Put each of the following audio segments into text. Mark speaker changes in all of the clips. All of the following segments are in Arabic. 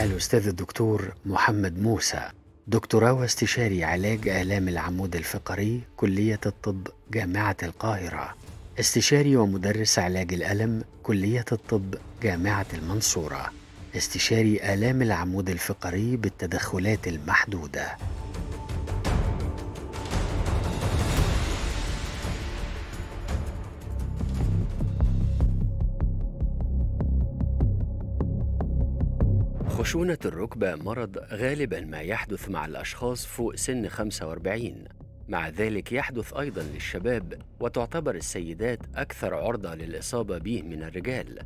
Speaker 1: الأستاذ الدكتور محمد موسى دكتوراه واستشاري علاج آلام العمود الفقري كلية الطب جامعة القاهرة استشاري ومدرس علاج الألم كلية الطب جامعة المنصورة استشاري آلام العمود الفقري بالتدخلات المحدودة خشونة الركبة مرض غالبا ما يحدث مع الأشخاص فوق سن 45 مع ذلك يحدث أيضا للشباب وتعتبر السيدات أكثر عرضة للإصابة به من الرجال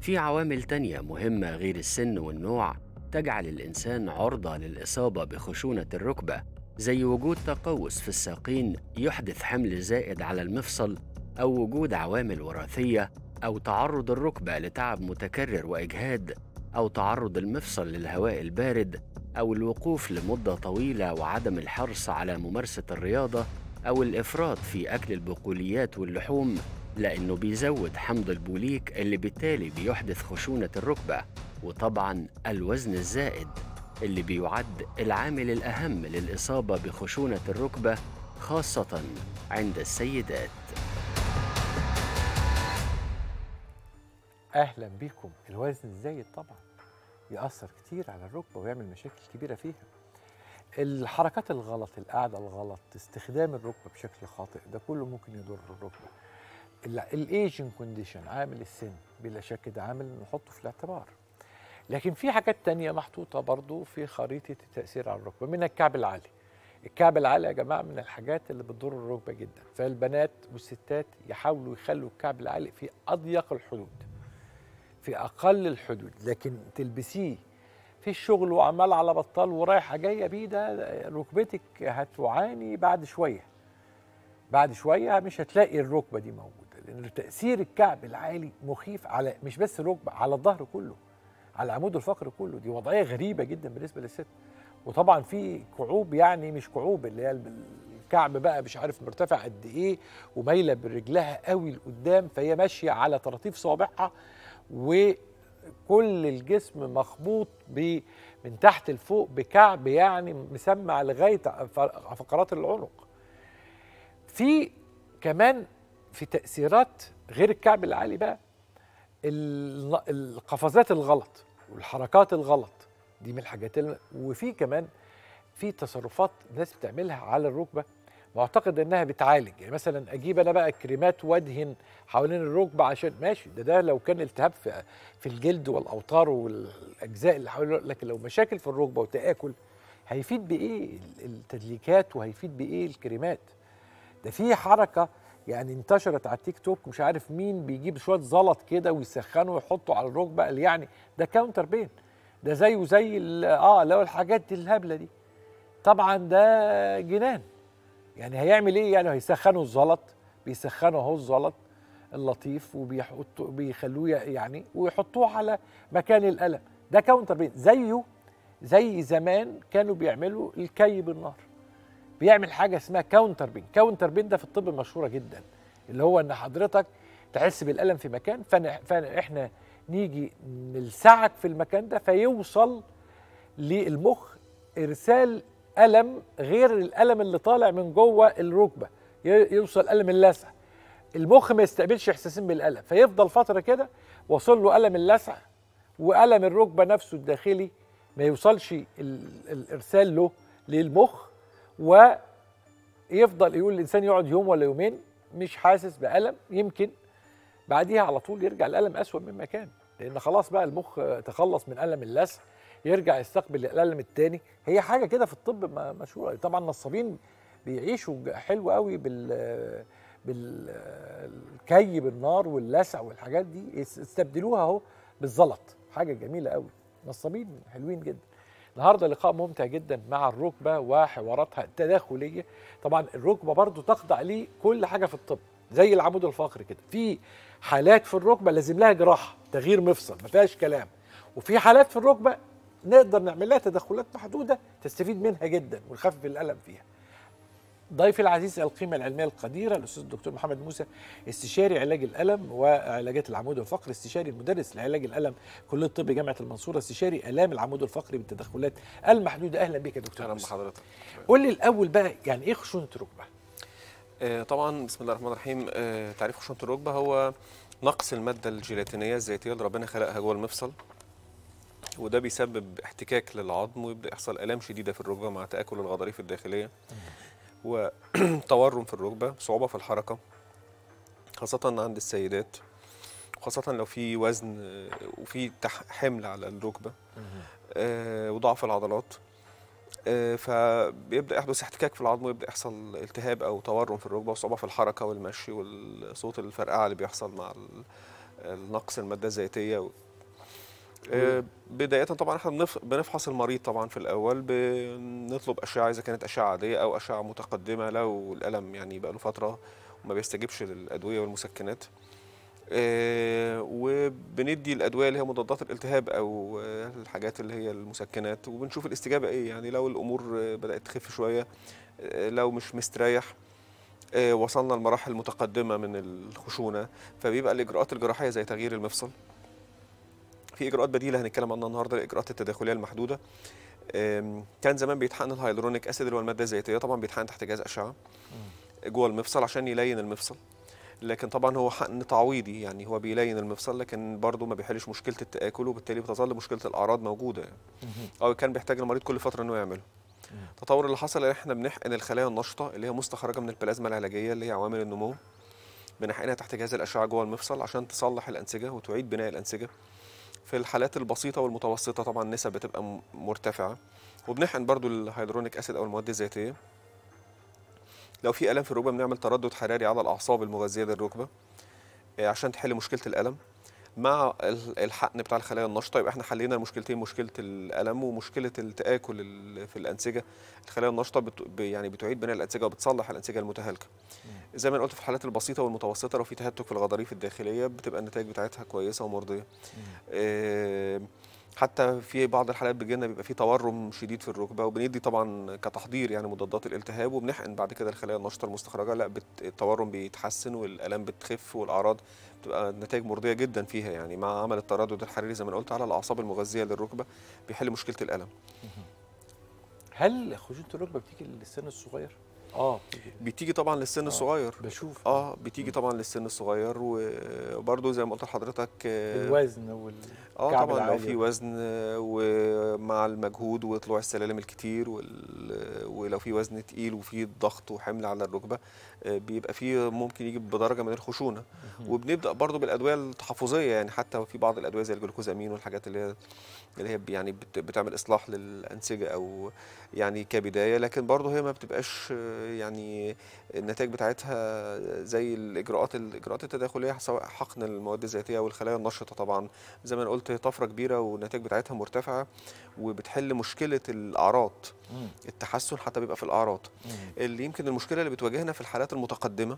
Speaker 1: في عوامل تانية مهمة غير السن والنوع تجعل الإنسان عرضة للإصابة بخشونة الركبة زي وجود تقوس في الساقين يحدث حمل زائد على المفصل أو وجود عوامل وراثية أو تعرض الركبة لتعب متكرر وإجهاد أو تعرض المفصل للهواء البارد أو الوقوف لمدة طويلة وعدم الحرص على ممارسة الرياضة أو الإفراط في أكل البقوليات واللحوم لأنه بيزود حمض البوليك اللي بالتالي بيحدث خشونة الركبة وطبعا الوزن الزائد اللي بيعد العامل الأهم للإصابة بخشونة الركبة خاصة عند السيدات اهلا بيكم الوزن الزايد طبعا ياثر كتير على الركبه ويعمل مشاكل كبيره فيها الحركات الغلط القعده الغلط استخدام الركبه بشكل خاطئ ده كله ممكن يضر الركبه الايجن كونديشن عامل السن بلا شك ده عامل نحطه في الاعتبار لكن في حاجات تانية محطوطة برضو في خريطة التأثير على الركبة من الكعب العالي الكعب العالي يا جماعة من الحاجات اللي بتضر الركبة جدا فالبنات والستات يحاولوا يخلوا الكعب العالي في أضيق الحدود في اقل الحدود لكن تلبسيه في الشغل وعمال على بطال ورايحه جايه بيه ده ركبتك هتعاني بعد شويه بعد شويه مش هتلاقي الركبه دي موجوده لان تاثير الكعب العالي مخيف على مش بس الركبه على الظهر كله على عمود الفقر كله دي وضعيه غريبه جدا بالنسبه للست وطبعا في كعوب يعني مش كعوب اللي هي الكعب بقى مش عارف مرتفع قد ايه ومايله برجلها قوي لقدام فهي ماشيه على طراطيف صوابعها وكل الجسم مخبوط ب من تحت لفوق بكعب يعني مسمع لغايه فقرات العنق في كمان في تاثيرات غير الكعب العالي بقى القفزات الغلط والحركات الغلط دي من الحاجات وفي كمان في تصرفات ناس بتعملها على الركبه معتقد انها بتعالج يعني مثلا اجيب انا بقى كريمات وادهن حوالين الركبه عشان ماشي ده ده لو كان التهاب في في الجلد والاوتار والاجزاء اللي حوالين لكن لو مشاكل في الركبه وتاكل هيفيد بايه التدليكات وهيفيد بايه الكريمات ده في حركه يعني انتشرت على التيك توك مش عارف مين بيجيب شويه زلط كده ويسخنه ويحطه على الركبه قال يعني ده كاونتر بين ده زيه زي اه لو الحاجات دي الهبله دي طبعا ده جنان يعني هيعمل ايه يعني هيسخنوا الزلط بيسخنوا اهو الزلط اللطيف وبيحطوا بيخلوه يعني ويحطوه على مكان القلم ده كاونتر بين زيه زي زمان كانوا بيعملوا الكي بالنار بيعمل حاجه اسمها كاونتر بين كاونتر بين ده في الطب مشهوره جدا اللي هو ان حضرتك تحس بالالم في مكان فاحنا نيجي نلسعك في المكان ده فيوصل للمخ ارسال ألم غير الألم اللي طالع من جوه الركبة يوصل ألم اللسع المخ ما يستقبلش إحساسين بالألم فيفضل فترة كده وصل له ألم اللسع وألم الركبة نفسه الداخلي ما يوصلش الإرسال له للمخ ويفضل يقول الإنسان يقعد يوم ولا يومين مش حاسس بألم يمكن بعديها على طول يرجع الألم أسوأ مما كان لأن خلاص بقى المخ تخلص من ألم اللسع يرجع يستقبل الالم الثاني هي حاجه كده في الطب مشهوره طبعا النصابين بيعيشوا حلو قوي بال بالكي بالنار واللسع والحاجات دي استبدلوها اهو بالزلط حاجه جميله قوي نصابين حلوين جدا النهارده لقاء ممتع جدا مع الركبه وحواراتها التداخليه طبعا الركبه برضو تخضع ليه كل حاجه في الطب زي العمود الفقري كده في حالات في الركبه لازم لها جراحه تغيير مفصل ما فيهاش كلام وفي حالات في الركبه نقدر نعمل لها تدخلات محدوده تستفيد منها جدا ونخفف الالم فيها. ضيفي العزيز القيمه العلميه القديره الاستاذ الدكتور محمد موسى استشاري علاج الالم وعلاجات العمود الفقري استشاري مدرس لعلاج الالم كليه الطب جامعه المنصوره استشاري الام العمود الفقري بالتدخلات المحدوده اهلا بك يا دكتور اهلا بحضرتك قول لي الاول بقى يعني ايه خشونه الركبه؟ آه طبعا بسم الله الرحمن الرحيم
Speaker 2: آه تعريف خشونه الركبه
Speaker 1: هو نقص الماده
Speaker 2: الجيلاتينيه الزيتيه اللي ربنا خلقها جوه المفصل وده بيسبب احتكاك للعظم ويبدا يحصل الام شديده في الركبه مع تاكل الغضاريف الداخليه وتورم في الركبه صعوبه في الحركه خاصه عند السيدات خاصة لو في وزن وفي حمل على الركبة آه وضعف العضلات آه فبيبدأ يحدث احتكاك في العظم ويبدأ يحصل التهاب أو تورم في الركبة وصعوبة في الحركة والمشي والصوت الفرقعة اللي بيحصل مع النقص المادة الزيتية آه، بدايه طبعا احنا بنفحص المريض طبعا في الاول بنطلب اشعه اذا كانت اشعه عاديه او اشعه متقدمه لو الالم يعني بقى له فتره وما بيستجبش للادويه والمسكنات آه، وبندي الادويه اللي هي مضادات الالتهاب او آه، الحاجات اللي هي المسكنات وبنشوف الاستجابه ايه يعني لو الامور بدات تخف شويه لو مش مستريح وصلنا لمراحل متقدمه من الخشونه فبيبقى الاجراءات الجراحيه زي تغيير المفصل في اجراءات بديله هنتكلم عنها النهارده الاجراءات التداخليه المحدوده كان زمان بيتحقن الهايدرونيك اسيد اللي هو الماده الزيتيه طبعا بيتحقن تحت جهاز اشعه جوه المفصل عشان يلين المفصل لكن طبعا هو حقن تعويضي يعني هو بيلين المفصل لكن برضه ما بيحلش مشكله التاكل وبالتالي بتظل مشكله الاعراض موجوده يعني. او كان بيحتاج المريض كل فتره انه يعمله التطور اللي حصل ان احنا بنحقن الخلايا النشطه اللي هي مستخرجه من البلازما العلاجيه اللي هي عوامل النمو بنحقنها تحت جهاز الاشعه جوه المفصل عشان تصلح الانسجه وتعيد بناء الانسجه في الحالات البسيطه والمتوسطه طبعا النسب بتبقى مرتفعه وبنحقن برضو الهيدرونيك اسيد او المواد الزيتيه لو في الم في الركبه بنعمل تردد حراري على الاعصاب المغذيه للركبه آه، عشان تحل مشكله الالم مع الحقن بتاع الخلايا النشطه يبقى احنا حلينا المشكلتين مشكله الالم ومشكله التاكل في الانسجه الخلايا النشطه بت يعني بتعيد بناء الانسجه وبتصلح الانسجه المتهالكه زي ما قلت في الحالات البسيطه والمتوسطه لو في تهتك في الغضاريف الداخليه بتبقى النتائج بتاعتها كويسه ومرضيه آه، حتى في بعض الحالات بيجينا بيبقى في تورم شديد في الركبه وبندي طبعا كتحضير يعني مضادات الالتهاب وبنحقن بعد كده الخلايا النشطه المستخرجه لا التورم بيتحسن والالام بتخف والاعراض بتبقى نتائج مرضيه جدا فيها يعني مع عمل التردد الحراري زي ما قلت على الاعصاب المغذيه للركبه بيحل مشكله الالم.
Speaker 1: هل خشونه الركبه بتيجي للسن الصغير؟
Speaker 2: اه بتيجي طبعا للسن آه. الصغير بشوف اه بتيجي طبعا للسن الصغير وبرده زي ما قلت لحضرتك آه، الوزن وال اه طبعا لو في وزن آه، ومع المجهود وطلوع السلالم الكتير وال... ولو في وزن تقيل وفي ضغط وحمل على الركبه بيبقى في ممكن يجي بدرجه من الخشونه وبنبدا برضو بالادويه التحفظيه يعني حتى في بعض الادويه زي الجلوكوزامين والحاجات اللي هي اللي هي يعني بتعمل اصلاح للانسجه او يعني كبدايه لكن برضو هي ما بتبقاش يعني النتائج بتاعتها زي الاجراءات الاجراءات التداخليه سواء حقن المواد الذاتيه والخلايا النشطه طبعا زي ما قلت طفره كبيره والنتائج بتاعتها مرتفعه وبتحل مشكله الاعراض التحسن حتى بيبقى في الاعراض اللي يمكن المشكله اللي بتواجهنا في الحالات المتقدمه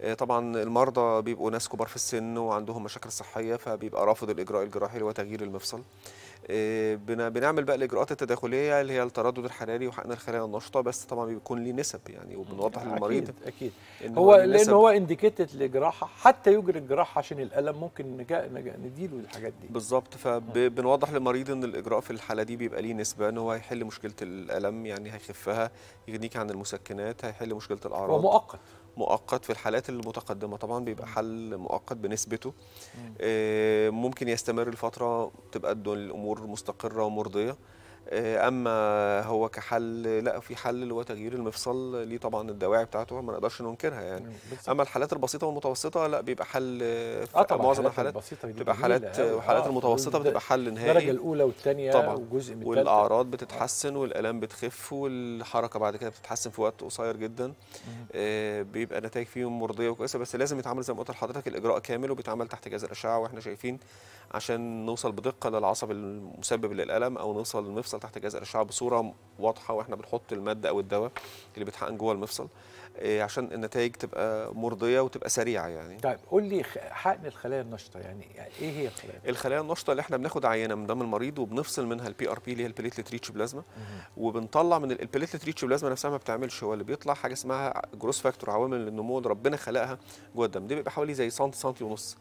Speaker 2: آه، طبعا المرضى بيبقوا ناس كبار في السن وعندهم مشاكل صحيه فبيبقى رافض الاجراء الجراحي وتغيير المفصل آه، بنعمل بقى الاجراءات التداخليه اللي هي التردد الحراري وحقن الخلايا النشطه بس طبعا بيكون ليه نسب يعني وبنوضح للمريض اكيد اكيد إن هو لان هو
Speaker 1: انديكيتد لجراحه حتى يجري الجراحه عشان الالم ممكن نجا نجا نديله الحاجات دي
Speaker 2: بالظبط فبنوضح للمريض ان الاجراء في الحاله دي بيبقى ليه نسبه ان هو هيحل مشكله الالم يعني هيخفها يغنيك عن المسكنات هيحل مشكله الاعراض ومؤقت مؤقت في الحالات المتقدمه طبعا بيبقى حل مؤقت بنسبته آه، ممكن يستمر لفتره تبقى الامور مستقره ومرضيه آه، اما هو كحل لا في حل اللي هو تغيير المفصل ليه طبعا الدواعي بتاعته ما نقدرش ننكرها يعني بالزبط. اما الحالات البسيطه والمتوسطه لا بيبقى حل آه معظم الحالات بتبقى حالات وحالات آه،, آه المتوسطه بتبقى حل نهائي الدرجه الاولى والثانيه طبعا وجزء من والاعراض آه. بتتحسن والالام بتخف والحركه بعد كده بتتحسن في وقت قصير جدا آه بيبقى نتائج فيهم مرضيه وكويسه بس لازم يتعمل زي ما قلت لحضرتك الاجراء كامل وبيتعمل تحت جهاز الاشعه واحنا شايفين عشان نوصل بدقه للعصب المسبب للالم او نوصل للمفصل المفصل تحت جهاز الاشعه بصوره واضحه واحنا بنحط الماده او الدواء اللي بيتحقن جوه المفصل آه، عشان النتائج تبقى مرضيه وتبقى سريعه يعني
Speaker 1: طيب قول لي حقن الخلايا النشطه يعني ايه هي الخلايا
Speaker 2: الخلايا النشطه اللي احنا بناخد عينه من دم المريض وبنفصل منها البي ار بي اللي هي البليتلت ريتش بلازما وبنطلع من البليتلت ريتش بلازما نفسها ما بتعملش هو اللي بيطلع حاجه اسمها جروس فاكتور عوامل النمو اللي ربنا خلقها جوه الدم دي بيبقى حوالي زي سنتي سنتي ونص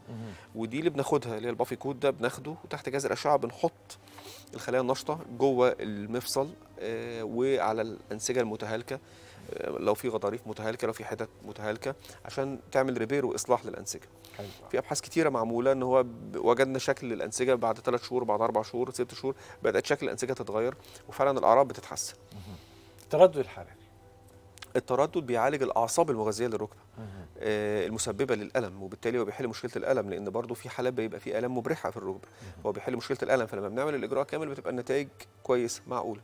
Speaker 2: ودي اللي بناخدها اللي هي البافي كود ده بناخده وتحت جهاز الاشعه بنحط الخلايا النشطه جوه المفصل آه، وعلى الانسجه المتهالكه آه، لو في غضاريف متهالكه لو في حتت متهالكه عشان تعمل ريبير واصلاح للانسجه حلو. في ابحاث كتيره معموله ان هو وجدنا شكل الانسجه بعد ثلاث شهور بعد اربع شهور ست شهور بدات شكل الانسجه تتغير وفعلا الاعراض بتتحسن تردد الحراري التردد بيعالج الاعصاب المغذيه للركبه آه، المسببه للالم وبالتالي هو بيحل مشكله الالم لان برضه في حالات بيبقى في الام مبرحه في الركبه هو بيحل مشكله الالم فلما بنعمل الاجراء كامل بتبقى النتائج كويسه معقوله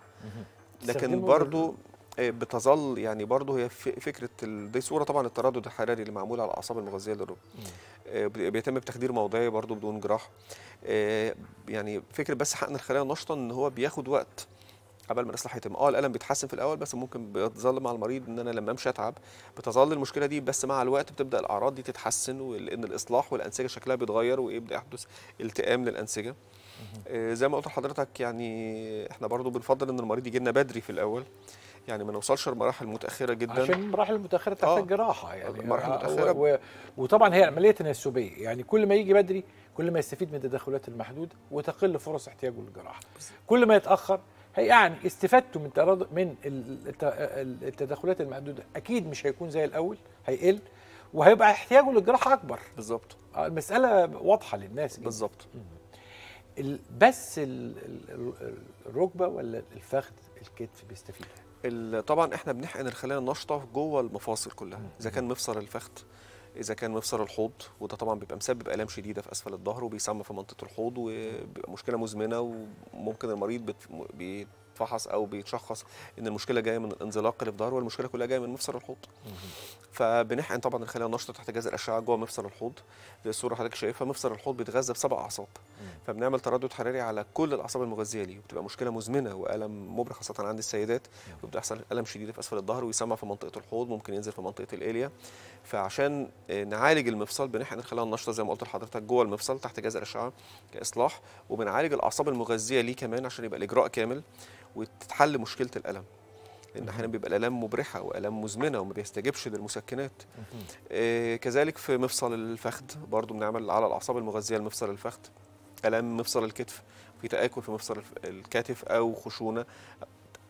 Speaker 1: لكن برضه
Speaker 2: آه، بتظل يعني برضه هي فكره دي صوره طبعا التردد الحراري اللي معمول على الاعصاب المغذيه للركبه آه، بيتم بتخدير موضعي برضه بدون جراحه يعني فكره بس حقن الخلايا النشطه ان هو بياخد وقت قبل ما الاصلاح يتم اه الالم بيتحسن في الاول بس ممكن بيتظل مع المريض ان انا لما امشي اتعب بتظل المشكله دي بس مع الوقت بتبدا الاعراض دي تتحسن وان الاصلاح والانسجه شكلها بيتغير ويبدا يحدث التئام للانسجه آه، زي ما قلت لحضرتك يعني احنا برضو بنفضل ان المريض يجي لنا بدري في الاول يعني ما نوصلش لمراحل متاخره جدا عشان المراحل
Speaker 1: المتاخره تحتاج آه جراحه يعني المراحل المتاخره آه، و... و... وطبعا هي عمليه تناسبيه يعني كل ما يجي بدري كل ما يستفيد من التدخلات المحدوده وتقل فرص احتياجه للجراحه كل ما يتاخر هي يعني استفادته من من التدخلات المحدوده اكيد مش هيكون زي الاول هيقل وهيبقى احتياجه للجراحه اكبر بالظبط آه، المساله واضحه للناس بالظبط بس الركبه ولا الفخذ الكتف بيستفيد
Speaker 2: طبعا احنا بنحقن الخلايا النشطه جوه المفاصل كلها اذا كان مفصل الفخذ اذا كان مفصل الحوض وده طبعا بيبقى مسبب الام شديده في اسفل الظهر وبيسمى في منطقه الحوض ومشكله مشكله مزمنه وممكن المريض بيتفحص او بيتشخص ان المشكله جايه من الانزلاق اللي في ظهره والمشكله كلها جايه من مفصل الحوض فبنحقن طبعا الخلايا النشطه تحت جهاز الاشعه جوه مفصل الحوض زي الصوره حضرتك شايفها مفصل الحوض بيتغذى بسبع اعصاب فبنعمل تردد حراري على كل الاعصاب المغذيه ليه وبتبقى مشكله مزمنه والم مبرح خاصه عند السيدات وبتحصل الم شديد في اسفل الظهر ويسمع في منطقه الحوض ممكن ينزل في منطقه الاليا فعشان آه، نعالج المفصل بنحقن الخلايا النشطه زي ما قلت لحضرتك جوه المفصل تحت جهاز الاشعه كاصلاح وبنعالج الاعصاب المغذيه ليه كمان عشان يبقى الاجراء كامل وتتحل مشكله الالم لان احيانا بيبقى الالام مبرحه والام مزمنه وما بيستجبش للمسكنات آه كذلك في مفصل الفخذ برضو بنعمل على الاعصاب المغذيه لمفصل الفخذ الام مفصل الكتف في تاكل في مفصل الكتف او خشونه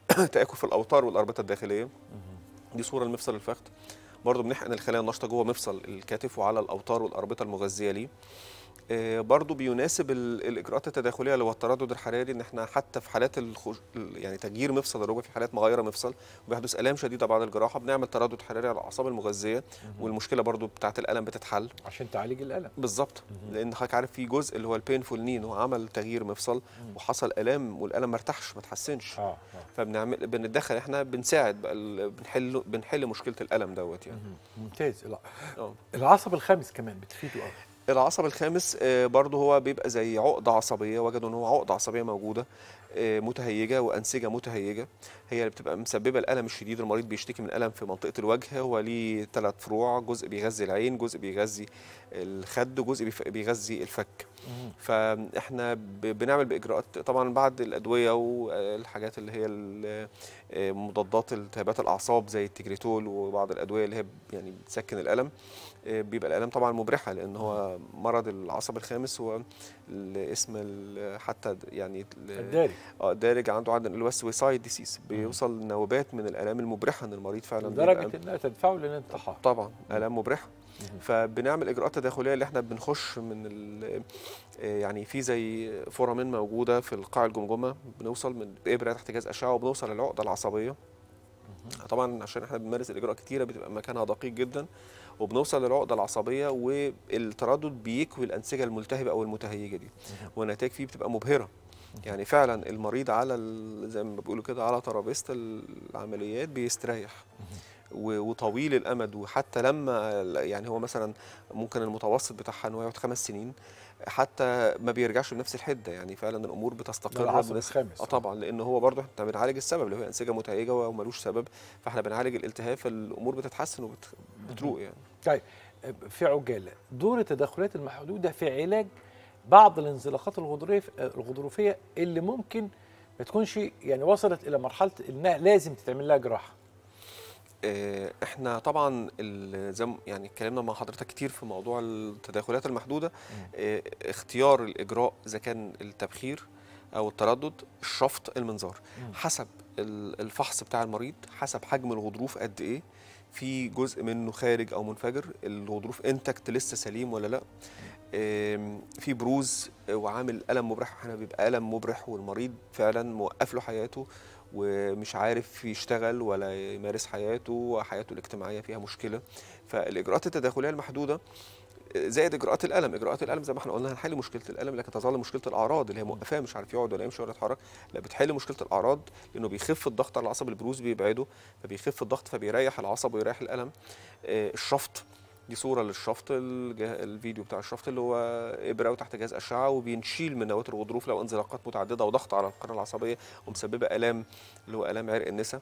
Speaker 2: تاكل في الاوتار والاربطه الداخليه دي صوره لمفصل الفخذ برضو بنحقن الخلايا النشطه جوه مفصل الكتف وعلى الاوتار والاربطه المغذيه ليه آه، برضو بيناسب الاجراءات التداخليه اللي هو التردد الحراري ان احنا حتى في حالات الخش... يعني تغيير مفصل الركبه في حالات مغيره مفصل وبيحدث الام شديده بعد الجراحه بنعمل تردد حراري على الاعصاب المغذيه والمشكله برضو بتاعه الالم بتتحل عشان تعالج الالم بالظبط لان حضرتك عارف في جزء اللي هو البينفول نين هو عمل تغيير مفصل وحصل الام والالم ما ارتاحش ما اتحسنش آه. آه. فبنعمل بنتدخل احنا بنساعد بقى بنحل بنحل مشكله الالم دوت يعني
Speaker 1: ممتاز آه. العصب الخامس كمان بتفيده
Speaker 2: العصب الخامس آه، برضه هو بيبقى زي عقده عصبيه وجدوا ان هو عقده عصبيه موجوده آه، متهيجه وانسجه متهيجه هي اللي بتبقى مسببه الالم الشديد المريض بيشتكي من الم في منطقه الوجه هو ليه ثلاث فروع جزء بيغذي العين جزء بيغذي الخد جزء بيغذي الفك فاحنا بنعمل باجراءات طبعا بعد الادويه والحاجات اللي هي آه، مضادات التهابات الاعصاب زي التجريتول وبعض الادويه اللي هي يعني بتسكن الالم بيبقى الالام طبعا مبرحه لان هو مرض العصب الخامس هو اسم حتى يعني الدارج اه الدارج عنده عدم اللي ديسيز ديسيس بيوصل نوبات من الالام المبرحه ان المريض فعلا لدرجه
Speaker 1: انها تدفعه للانتحار
Speaker 2: طبعا الام مبرحه فبنعمل اجراءات تداخليه اللي احنا بنخش من آه، يعني في زي فورامين موجوده في القاع الجمجمه بنوصل من ابره تحت جهاز اشعه وبنوصل للعقده العصبيه طبعا عشان احنا بنمارس الاجراءات كتيره بتبقى مكانها دقيق جدا وبنوصل للعقده العصبيه والتردد بيكوي الانسجه الملتهبه او المتهيجه دي ونتائج فيه بتبقى مبهره يعني فعلا المريض على زي ما بيقولوا كده على ترابيزه العمليات بيستريح وطويل الامد وحتى لما يعني هو مثلا ممكن المتوسط بتاعها ان هو يقعد خمس سنين حتى ما بيرجعش بنفس الحده يعني فعلا الامور بتستقر العصب الخامس اه طبعا لان هو برضه احنا بنعالج السبب اللي هو انسجه متهيجه وملوش سبب فاحنا بنعالج الالتهاب فالامور بتتحسن وبتروق
Speaker 1: يعني طيب في عجاله دور التدخلات المحدوده في علاج بعض الانزلاقات الغضروفيه اللي ممكن ما تكونش يعني وصلت الى مرحله انها لازم تتعمل لها جراحه آه، احنا طبعا
Speaker 2: زي يعني اتكلمنا مع حضرتك كتير في موضوع التداخلات المحدوده اه اختيار الاجراء اذا كان التبخير او التردد الشفط المنظار حسب الفحص بتاع المريض حسب حجم الغضروف قد ايه في جزء منه خارج او منفجر الغضروف انتكت لسه سليم ولا لا في بروز آه، وعامل الم مبرح احنا بيبقى الم مبرح والمريض فعلا موقف له حياته ومش عارف يشتغل ولا يمارس حياته وحياته الاجتماعيه فيها مشكله فالاجراءات التداخليه المحدوده زائد اجراءات الالم اجراءات الالم زي ما احنا قلنا هنحل مشكله الالم لكن تظل مشكله الاعراض اللي هي موقفاه مش عارف يقعد ولا يمشي ولا يتحرك لا بتحل مشكله الاعراض لانه بيخف الضغط على العصب البروز بيبعده فبيخف الضغط فبيريح العصب ويريح الالم آه، الشفط دي صوره للشفط الفيديو بتاع الشفط اللي هو ابره وتحت جهاز اشعه وبينشيل من نواتر الغضروف لو انزلاقات متعدده وضغط على القناه العصبيه ومسببه الام اللي هو الام عرق النسا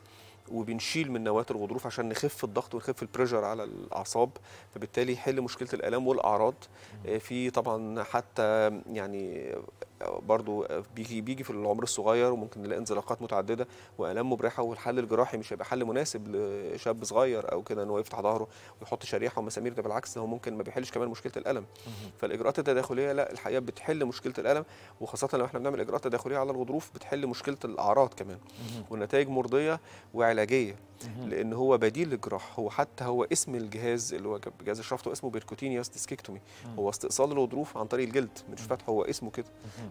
Speaker 2: وبنشيل من نواه الغضروف عشان نخف الضغط ونخف البريشر على الاعصاب فبالتالي يحل مشكله الالام والاعراض آه، في طبعا حتى يعني برضو بيجي بيجي في العمر الصغير وممكن نلاقي انزلاقات متعدده والام مبرحه والحل الجراحي مش هيبقى حل مناسب لشاب صغير او كده ان هو يفتح ظهره ويحط شريحه ومسامير ده بالعكس هو ممكن ما بيحلش كمان مشكله الالم فالاجراءات التداخليه لا الحقيقه بتحل مشكله الالم وخاصه لو احنا بنعمل اجراءات تداخليه على الغضروف بتحل مشكله الاعراض كمان والنتائج مرضيه وعلاجيه لان هو بديل للجراح هو حتى هو اسم الجهاز اللي هو جهاز الشفط اسمه بيركوتينياس ديسكيكتومي هو استئصال الغضروف عن طريق الجلد مش فتح هو اسمه كده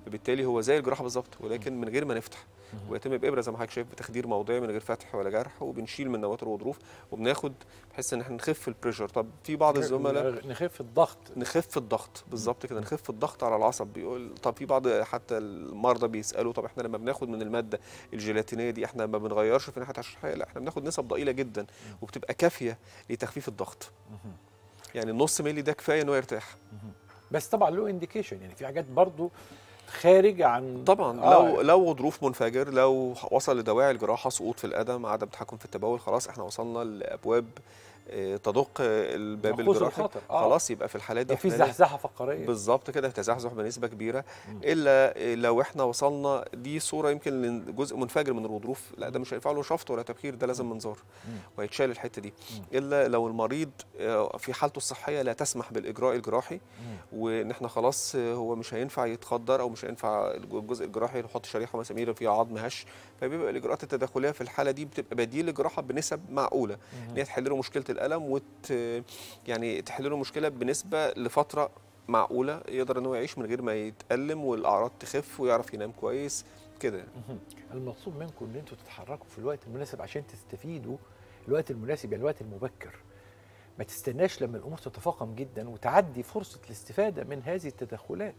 Speaker 2: فبالتالي هو زي الجراحه بالظبط ولكن من غير ما نفتح ويتم بابره زي ما حضرتك شايف بتخدير موضعي من غير فتح ولا جرح وبنشيل من نواتر وظروف وبناخد بحيث ان احنا نخف البريشر طب في بعض الزملاء
Speaker 1: نخف الضغط
Speaker 2: نخف الضغط بالظبط كده نخف الضغط على العصب بيقول طب في بعض حتى المرضى بيسالوا طب احنا لما بناخد من الماده الجيلاتينيه دي احنا ما بنغيرش في ناحيه الحقيقه لا احنا بناخد نسب ضئيله جدا وبتبقى كافيه لتخفيف الضغط يعني النص ملي ده كفايه انه يرتاح
Speaker 1: بس طبعا له انديكيشن يعني في حاجات برضه خارج عن طبعا آه لو يعني.
Speaker 2: لو ظروف منفجر لو وصل لدواعي الجراحه سقوط في القدم عدم تحكم في التبول خلاص احنا وصلنا لابواب آه، تدق الباب الجراحي آه. خلاص يبقى في الحالات دي في زحزحه فقريه بالظبط كده تزحزح بنسبه كبيره مم. الا لو احنا وصلنا دي صوره يمكن لجزء منفجر من الغضروف لا ده مش هينفع له شفط ولا تبخير ده لازم منظار وهيتشال الحته دي مم. الا لو المريض آه، في حالته الصحيه لا تسمح بالاجراء الجراحي وان احنا خلاص هو مش هينفع يتخدر او مش هينفع الجزء الجراحي نحط شريحه مثلا فيها عظم هش فبيبقى الاجراءات التداخليه في الحاله دي بتبقى بديل لجراحه بنسب معقوله ان هي تحل له مشكله الالم وت يعني تحل له مشكله بنسبه لفتره معقوله يقدر ان هو يعيش من غير ما يتالم والاعراض تخف ويعرف ينام كويس كده
Speaker 1: المطلوب منكم ان انتوا تتحركوا في الوقت المناسب عشان تستفيدوا الوقت المناسب يعني الوقت المبكر ما تستناش لما الامور تتفاقم جدا وتعدي فرصه الاستفاده من هذه التدخلات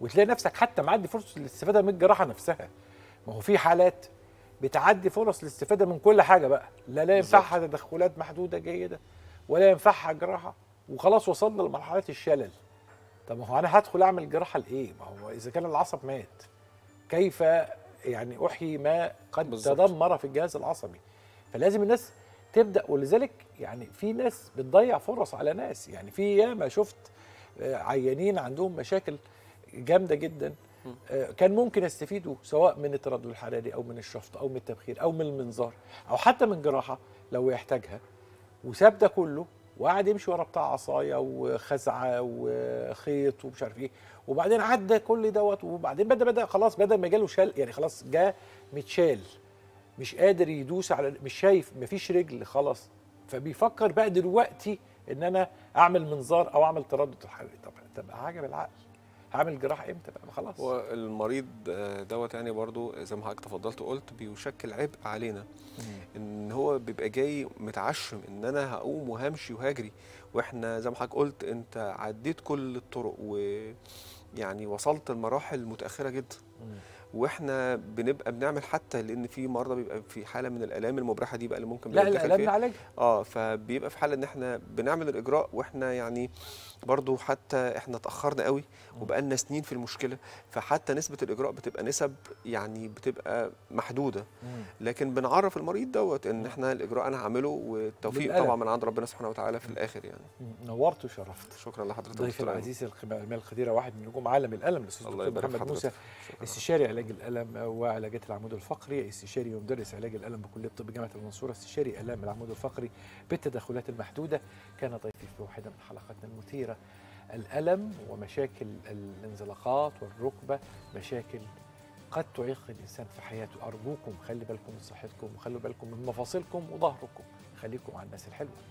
Speaker 1: وتلاقي نفسك حتى معدي فرصه الاستفاده من الجراحه نفسها ما هو في حالات بتعدي فرص الاستفاده من كل حاجه بقى لا لا ينفعها تدخلات محدوده جيده ولا ينفعها جراحه وخلاص وصلنا لمرحله الشلل طب ما هو انا هدخل اعمل جراحه لايه؟ ما هو اذا كان العصب مات كيف يعني احيي ما قد بالزبط. تدمر في الجهاز العصبي فلازم الناس تبدا ولذلك يعني في ناس بتضيع فرص على ناس يعني في ياما شفت آه، عيانين عندهم مشاكل جامده جدا آه، كان ممكن استفيده سواء من التردد الحراري او من الشفط او من التبخير او من المنظار او حتى من جراحه لو يحتاجها وساب ده كله وقعد يمشي ورا بتاع عصايه وخزعه وخيط ومش عارف ايه وبعدين عدى كل دوت وبعدين بدا بدا خلاص بدا ما جاله شل يعني خلاص جاء متشال مش قادر يدوس على مش شايف مفيش رجل خلاص فبيفكر بقى دلوقتي ان انا اعمل منظار او اعمل تردد حراري طب طب عجب العقل عامل جراح امتى بقى خلاص هو
Speaker 2: المريض آه، دوت يعني برضو زي ما حضرتك تفضلت وقلت بيشكل عبء علينا مم. ان هو بيبقى جاي متعشم ان انا هقوم وهمشي وهجري واحنا زي ما حضرتك قلت انت عديت كل الطرق ويعني وصلت لمراحل متاخره جدا مم. واحنا بنبقى بنعمل حتى لان في مرضى بيبقى في حاله من الالام المبرحه دي بقى اللي ممكن لا الالام نعالجها اه فبيبقى في حاله ان احنا بنعمل الاجراء واحنا يعني برضو حتى احنا اتاخرنا قوي وبقالنا سنين في المشكله فحتى نسبه الاجراء بتبقى نسب يعني بتبقى محدوده لكن بنعرف المريض دوت ان احنا الاجراء انا هعمله والتوفيق طبعا من عند ربنا سبحانه وتعالى في الاخر
Speaker 1: يعني نورت وشرفت شكرا لحضرتك ضيفي العزيز الخبير الخديره واحد من نجوم عالم الالم الاستاذ دكتور محمد موسى استشاري علاج الألم وعلاجات العمود الفقري استشاري ومدرس علاج الألم بكلية الطب جامعة المنصورة استشاري ألام العمود الفقري بالتدخلات المحدودة كان ضيفي في واحدة من حلقاتنا المثيرة الألم ومشاكل الانزلاقات والركبة مشاكل قد تعيق الإنسان في حياته أرجوكم خلي بالكم من صحتكم وخلوا بالكم من مفاصلكم وظهركم خليكم على الناس الحلوة